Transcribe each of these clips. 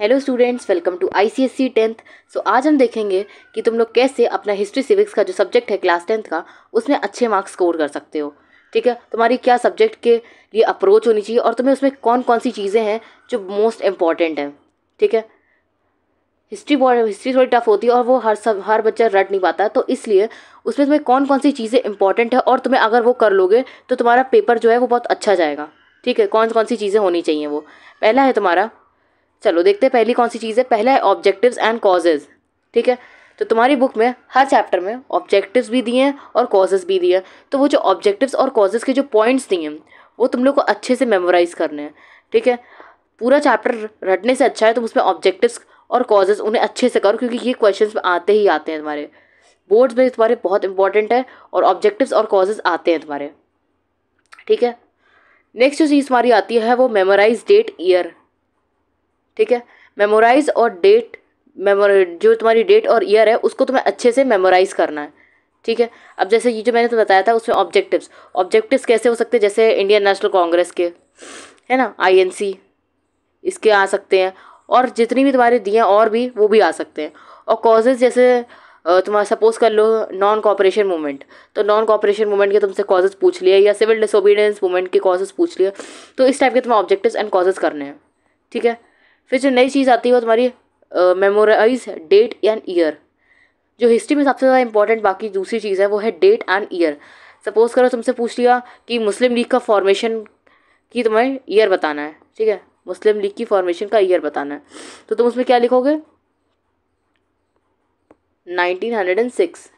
hello students welcome to I C S C tenth so आज हम देखेंगे कि तुम लोग कैसे अपना हिस्ट्री सिविक्स का जो सब्जेक्ट है क्लास टेंथ का उसमें अच्छे मार्क्स स्कोर कर सकते हो ठीक है तुम्हारी क्या सब्जेक्ट के लिए अप्रोच होनी चाहिए और तुम्हें उसमें कौन कौन सी चीज़ें हैं जो मोस्ट इम्पॉर्टेंट हैं ठीक है हिस्ट्री बहुत हिस्ट्री थोड़ी टफ होती है और वो हर सब हर बच्चा रट नहीं पाता तो इसलिए उसमें तुम्हें कौन कौन सी चीज़ें इंपॉर्टेंट है और तुम्हें अगर वो कर लोगे तो तुम्हारा पेपर जो है वो बहुत अच्छा जाएगा ठीक है कौन कौन सी चीज़ें होनी चाहिए वो पहला है तुम्हारा चलो देखते हैं पहली कौन सी चीज़ है पहला है ऑब्जेक्टिव्स एंड कॉजेज़ ठीक है तो तुम्हारी बुक में हर चैप्टर में ऑब्जेक्टिव्स भी दिए हैं और कॉजेज़ भी दिए हैं तो वो जो ऑब्जेक्टिव्स और कॉजेज़ के जो पॉइंट्स दिए हैं वो तुम लोग को अच्छे से मेमोराइज़ करने हैं ठीक है पूरा चैप्टर रटने से अच्छा है तुम उसमें ऑब्जेक्टिव्स और कॉजेज़ उन्हें अच्छे से करो क्योंकि ये क्वेश्चन आते ही आते हैं तुम्हारे बोर्ड्स में तुम्हारे बहुत इंपॉर्टेंट है और ऑब्जेक्टिव्स और कॉजेज़ आते हैं तुम्हारे ठीक है नेक्स्ट जो चीज़ हमारी आती है वो मेमोराइज डेट ईयर ठीक है मेमोराइज और डेट मेमो जो तुम्हारी डेट और ईयर है उसको तुम्हें अच्छे से मेमोराइज करना है ठीक है अब जैसे ये जो मैंने तो बताया था उसमें ऑब्जेक्टिव्स ऑब्जेक्टिव्स कैसे हो सकते हैं जैसे इंडियन नेशनल कांग्रेस के है ना आईएनसी इसके आ सकते हैं और जितनी भी तुम्हारे दिए और भी वो भी आ सकते हैं और कॉजेज़ जैसे तुम्हारा सपोज कर लो नॉन कॉपरेशन मूवमेंट तो नॉन कॉपरेशन मूवमेंट के तुमसे कॉजेज़ पूछ लिए या सिविल डिसोबीडियंस मूवमेंट के कॉजेज़ पूछ लिए तो इस टाइप के तुम्हें ऑब्जेक्टिव एंड कॉजेज़ करने हैं ठीक है फिर जो नई चीज़ आती है वो तुम्हारी मेमोराइज डेट एंड ईयर जो हिस्ट्री में सबसे ज़्यादा इंपॉर्टेंट बाकी दूसरी चीज़ है वो है डेट एंड ईयर सपोज़ करो तुमसे पूछ लिया कि मुस्लिम लीग का फॉर्मेशन की तुम्हें ईयर बताना है ठीक है मुस्लिम लीग की फॉर्मेशन का ईयर बताना है तो तुम उसमें क्या लिखोगे नाइनटीन हंड्रेड एंड सिक्स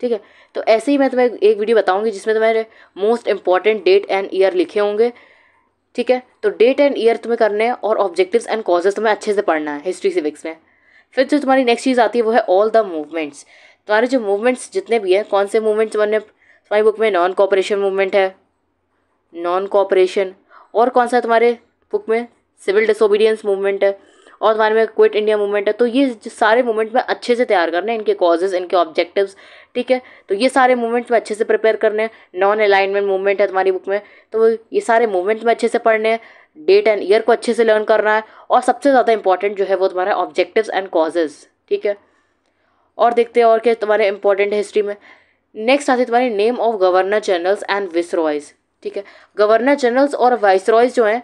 ठीक है तो ऐसे ही मैं तुम्हें एक वीडियो बताऊंगी जिसमें तुम्हारे most important date and year लिखे होंगे ठीक है तो डेट एंड ईयर तुम्हें करने हैं और ऑब्जेक्टिव्स एंड कॉजेज तुम्हें अच्छे से पढ़ना है हिस्ट्री सिविक्स में फिर जो तुम्हारी नेक्स्ट चीज़ आती है वो है ऑल द मूवमेंट्स तुम्हारे जो मूवमेंट्स जितने भी हैं कौन से मूवमेंट्स मैंने तुम्हारी बुक में नॉन कॉपरेशन मूवमेंट है नॉन कॉपरेशन और कौन सा तुम्हारे बुक में सिविल डिसोबीडियंस मूवमेंट है और हमारे में क्विट इंडिया मूवमेंट है तो ये सारे मूवमेंट में अच्छे से तैयार करने हैं इनके कॉजेज़ इनके ऑब्जेक्टिव्स ठीक है तो ये सारे मूवमेंट्स में अच्छे से प्रिपेयर करने हैं नॉन अलाइनमेंट मूवमेंट है तुम्हारी बुक में तो ये सारे मूवमेंट्स में अच्छे से पढ़ने हैं डेट एंड ईयर को अच्छे से लर्न करना है और सबसे ज़्यादा इंपॉर्टेंट जो है वो तुम्हारा ऑब्जेक्टिव्स एंड कॉजेज़ ठीक है और देखते हैं और क्या तुम्हारे इंपॉर्टेंट हिस्ट्री में नेक्स्ट आते तुम्हारे name of governor generals and viceroys ठीक है गवर्नर जनरल्स और वाइस रॉयज जो हैं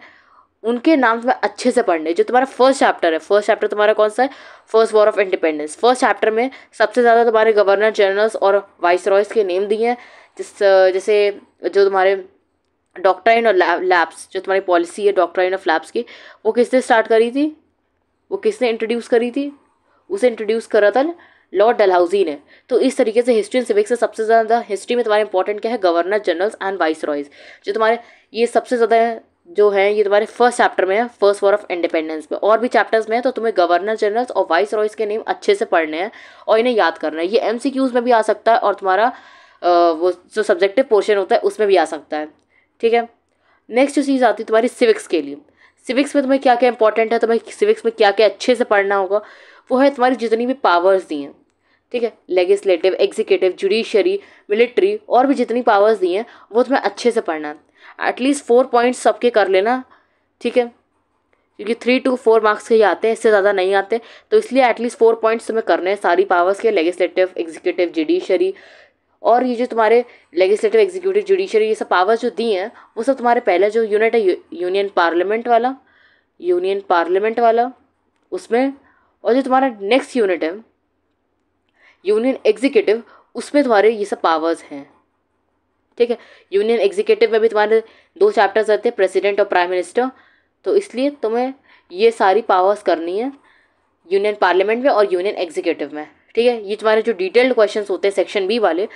उनके नाम तुम्हें अच्छे से पढ़ने जो तुम्हारा फर्स्ट चैप्टर है फर्स्ट चैप्टर तुम्हारा कौन सा है first war of independence first chapter में सबसे ज़्यादा तुम्हारे गवर्नर जनरल्स और वाइस रॉयस के नेम दिए हैं जिस जैसे जो तुम्हारे डॉक्ट्राइन और लैब्स जो तुम्हारी पॉलिसी है डॉक्ट्राइन ऑफ लैब्स की वो किसने स्टार्ट करी थी वो किसने इंट्रोड्यूस करी थी उसे इंट्रोड्यूस करा था लॉर्ड डलहाउजी ने तो इस तरीके से हिस्ट्री एंड सिविक्स से सबसे ज़्यादा हिस्ट्री में तुम्हारे इंपॉर्टेंट क्या है governor generals and viceroys जो तुम्हारे ये सबसे ज़्यादा जो है ये तुम्हारे फर्स्ट चैप्टर में है फर्स्ट वॉर ऑफ इंडिपेंडेंस में और भी चैप्टर्स में है तो तुम्हें गवर्नर जनरल्स और वाइस रॉयस के नेम अच्छे से पढ़ने हैं और इन्हें याद करना है ये एम में भी आ सकता है और तुम्हारा वो जो सब्जेक्टिव पोर्शन होता है उसमें भी आ सकता है ठीक है नेक्स्ट जो चीज़ आती है तुम्हारी सिविक्स के लिए सिविक्स में तुम्हें क्या क्या इंपॉर्टेंट है तुम्हें सिविक्स में क्या क्या अच्छे से पढ़ना होगा वो है तुम्हारी जितनी भी पावर्स दी हैं ठीक है लेजिस्लेटिव एग्जीक्यूटिव जुडिशरी मिलिट्री और भी जितनी पावर्स दी हैं वो तुम्हें अच्छे से पढ़ना है एटलीस्ट फोर पॉइंट्स सबके कर लेना ठीक है क्योंकि थ्री टू फोर मार्क्स के ही आते हैं इससे ज़्यादा नहीं आते तो इसलिए एटलीस्ट फोर पॉइंट्स तुम्हें करने हैं सारी पावर्स के लेजिस्लेटिव एग्जीक्यूटिव जुडिशरी और ये जो तुम्हारे लेजिस्लेटिव एग्जीक्यूटिव जुडिशरी ये सब पावर्स जो दी हैं वो सब तुम्हारे पहले जो यूनिट है यूनियन पार्लियामेंट वाला यूनियन पार्लियामेंट वाला उसमें और जो तुम्हारा नेक्स्ट यूनिट है यूनियन एग्जीक्यूटिव उसमें तुम्हारे ये सब पावर्स हैं ठीक है यूनियन एग्जीक्यूटिव में भी तुम्हारे दो चैप्टर्स आते हैं प्रेसिडेंट और प्राइम मिनिस्टर तो इसलिए तुम्हें ये सारी पावर्स करनी है यूनियन पार्लियामेंट में और यूनियन एग्जीक्यूटिव में ठीक है ये तुम्हारे जो डिटेल्ड क्वेश्चन होते हैं सेक्शन बी वाले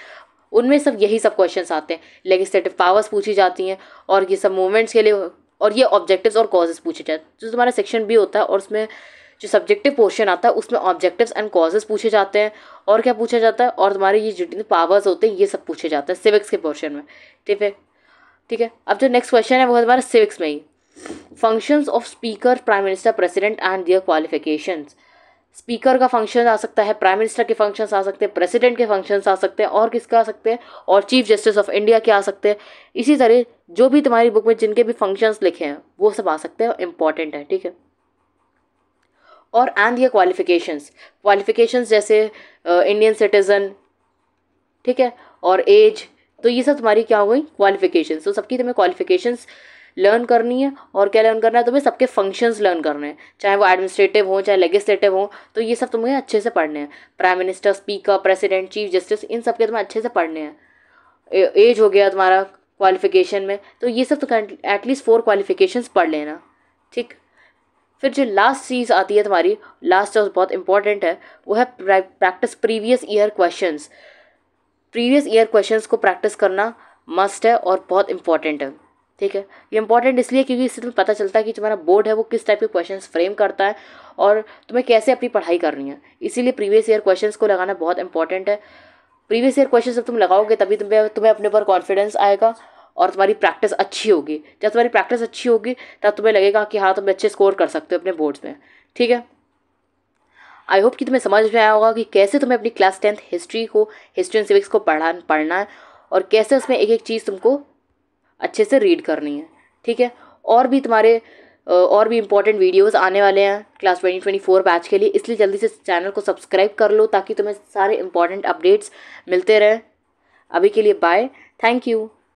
उनमें सब यही सब क्वेश्चन आते हैं लेगिस्लेटिव पावर्स पूछी जाती हैं और ये सब मूवमेंट्स के लिए और ये ऑब्जेक्टिव्स और कॉजेज़ पूछे जाते हैं जो तुम्हारा सेक्शन बी होता है और उसमें जो सब्जेक्टिव पोर्शन आता है उसमें ऑब्जेक्टिव्स एंड कॉजेज़ पूछे जाते हैं और क्या पूछा जाता है और तुम्हारे ये जितने पावर्स होते हैं ये सब पूछे जाते हैं सिविक्स के पोर्शन में ठीक है ठीक है अब जो नेक्स्ट क्वेश्चन है वो है तुम्हारा सिविक्स में ही functions of speaker prime minister president and their qualification speaker का फंक्शन आ सकता है प्राइम मिनिस्टर के फंक्शंस आ सकते हैं प्रेसिडेंट के फंक्शंस आ सकते हैं और किसके आ सकते हैं और चीफ जस्टिस ऑफ इंडिया के आ सकते हैं इसी तरह जो भी तुम्हारी बुक में जिनके भी फंक्शंस लिखे हैं वो सब आ सकते हैं इंपॉर्टेंट इम्पॉर्टेंट है ठीक है और एंड दियर क्वालिफिकेशंस क्वालिफिकेशंस जैसे इंडियन सिटीज़न ठीक है और एज तो ये सब तुम्हारी क्या हो गई क्वालिफिकेशन तो सबकी तुम्हें क्वालिफिकेशंस लर्न करनी है और क्या लर्न करना है तुम्हें सबके फंक्शंस लर्न करने हैं चाहे वो एडमिनिस्ट्रेटिव हो चाहे लेगिस्लेटिव हो तो ये सब तुम्हें अच्छे से पढ़ने हैं prime minister speaker president chief justice इन सब के तुम्हें अच्छे से पढ़ने हैं एज हो गया तुम्हारा क्वालिफिकेशन में तो ये सब तो एटलीस्ट फोर क्वालिफिकेशंस पढ़ लेना ठीक फिर जो लास्ट चीज़ आती है तुम्हारी लास्ट और बहुत इंपॉर्टेंट है वो है practice previous year question previous year question को प्रैक्टिस करना मस्ट है और बहुत इंपॉर्टेंट है ठीक है ये इंपॉर्टेंट इसलिए क्योंकि इससे तुम्हें पता चलता है कि तुम्हारा बोर्ड है वो किस टाइप के क्वेश्चन फ्रेम करता है और तुम्हें कैसे अपनी पढ़ाई करनी है इसीलिए प्रीवियस ईयर क्वेश्चन को लगाना बहुत इंपॉर्टेंट है प्रीवियस ईयर क्वेश्चन जब तुम लगाओगे तभी तुम्हें तुम्हें अपने ऊपर कॉन्फिडेंस आएगा और तुम्हारी प्रैक्टिस अच्छी होगी जब तुम्हारी प्रैक्टिस अच्छी होगी तब तुम्हें लगेगा कि हाँ तुम अच्छे स्कोर कर सकते हो अपने बोर्ड्स में ठीक है आई होप कि तुम्हें समझ में आया होगा कि कैसे तुम्हें अपनी क्लास टेंथ हिस्ट्री को हिस्ट्री एंड सिविक्स को पढ़ा पढ़ना है और कैसे उसमें एक एक चीज़ तुमको अच्छे से रीड करनी है ठीक है और भी तुम्हारे और भी इंपॉर्टेंट वीडियोस आने वाले हैं class twenty twenty four batch के लिए इसलिए जल्दी से चैनल को सब्सक्राइब कर लो ताकि तुम्हें सारे इंपॉर्टेंट अपडेट्स मिलते रहें अभी के लिए बाय थैंक यू